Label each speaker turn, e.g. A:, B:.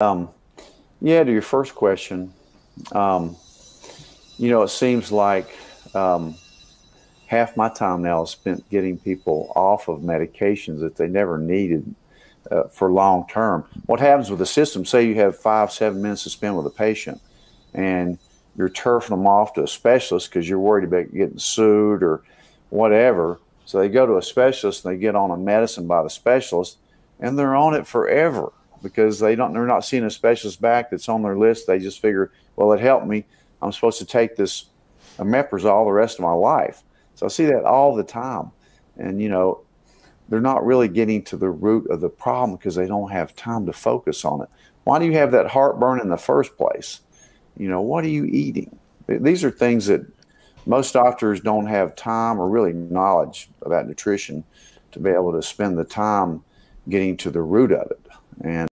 A: Um, yeah, to your first question, um, you know, it seems like um, half my time now is spent getting people off of medications that they never needed uh, for long term. What happens with the system? Say you have five, seven minutes to spend with a patient, and you're turfing them off to a specialist because you're worried about getting sued or whatever. So they go to a specialist and they get on a medicine by the specialist, and they're on it forever because they don't they're not seeing a specialist back that's on their list. They just figure, well, it helped me. I'm supposed to take this omeprazole the rest of my life. So I see that all the time, and you know, they're not really getting to the root of the problem because they don't have time to focus on it. Why do you have that heartburn in the first place? You know, what are you eating? These are things that most doctors don't have time or really knowledge about nutrition to be able to spend the time getting to the root of it. And